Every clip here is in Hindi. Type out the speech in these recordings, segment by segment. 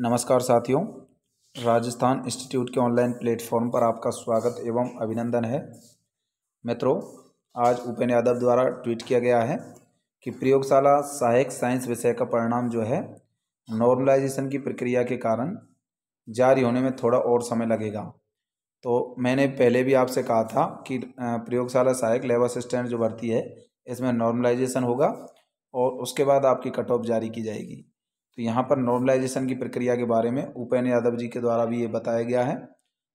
नमस्कार साथियों राजस्थान इंस्टीट्यूट के ऑनलाइन प्लेटफॉर्म पर आपका स्वागत एवं अभिनंदन है मित्रों आज उपेन यादव द्वारा ट्वीट किया गया है कि प्रयोगशाला सहायक साइंस विषय का परिणाम जो है नॉर्मलाइजेशन की प्रक्रिया के कारण जारी होने में थोड़ा और समय लगेगा तो मैंने पहले भी आपसे कहा था कि प्रयोगशाला सहायक लेबर असिस्टेंट जो भर्ती है इसमें नॉर्मलाइजेशन होगा और उसके बाद आपकी कट ऑफ जारी की जाएगी तो यहाँ पर नॉर्मलाइजेशन की प्रक्रिया के बारे में उपेन यादव जी के द्वारा भी ये बताया गया है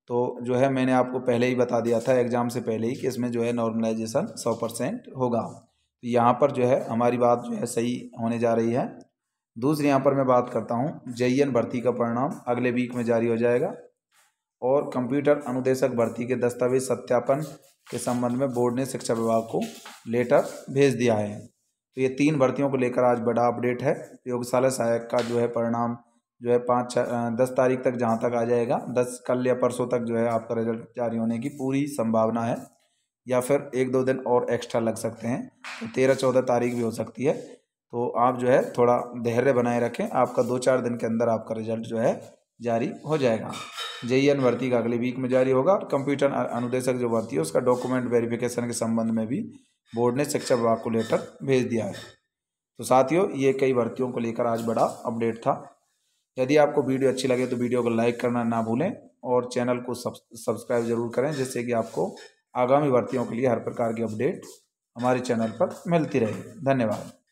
तो जो है मैंने आपको पहले ही बता दिया था एग्ज़ाम से पहले ही कि इसमें जो है नॉर्मलाइजेशन सौ परसेंट होगा तो यहाँ पर जो है हमारी बात जो है सही होने जा रही है दूसरी यहाँ पर मैं बात करता हूँ जे भर्ती का परिणाम अगले वीक में जारी हो जाएगा और कंप्यूटर अनुदेशक भर्ती के दस्तावेज सत्यापन के संबंध में बोर्ड ने शिक्षा विभाग को लेटर भेज दिया है तो ये तीन भर्तियों को लेकर आज बड़ा अपडेट है योगशाला सहायक का जो है परिणाम जो है पाँच छः दस तारीख तक जहाँ तक आ जाएगा दस कल या परसों तक जो है आपका रिजल्ट जारी होने की पूरी संभावना है या फिर एक दो दिन और एक्स्ट्रा लग सकते हैं तो तेरह चौदह तारीख भी हो सकती है तो आप जो है थोड़ा धैर्य बनाए रखें आपका दो चार दिन के अंदर आपका रिजल्ट जो है जारी हो जाएगा जेई एन भर्ती का अगले वीक में जारी होगा और कंप्यूटर अनुदेशक जो भर्ती है उसका डॉक्यूमेंट वेरिफिकेशन के संबंध में भी बोर्ड ने शिक्षा विभाग को लेटर भेज दिया है तो साथियों ये कई भर्तियों को लेकर आज बड़ा अपडेट था यदि आपको वीडियो अच्छी लगे तो वीडियो को लाइक करना ना भूलें और चैनल को सब्सक्राइब जरूर करें जिससे कि आपको आगामी भर्तियों के लिए हर प्रकार की अपडेट हमारे चैनल पर मिलती रहे धन्यवाद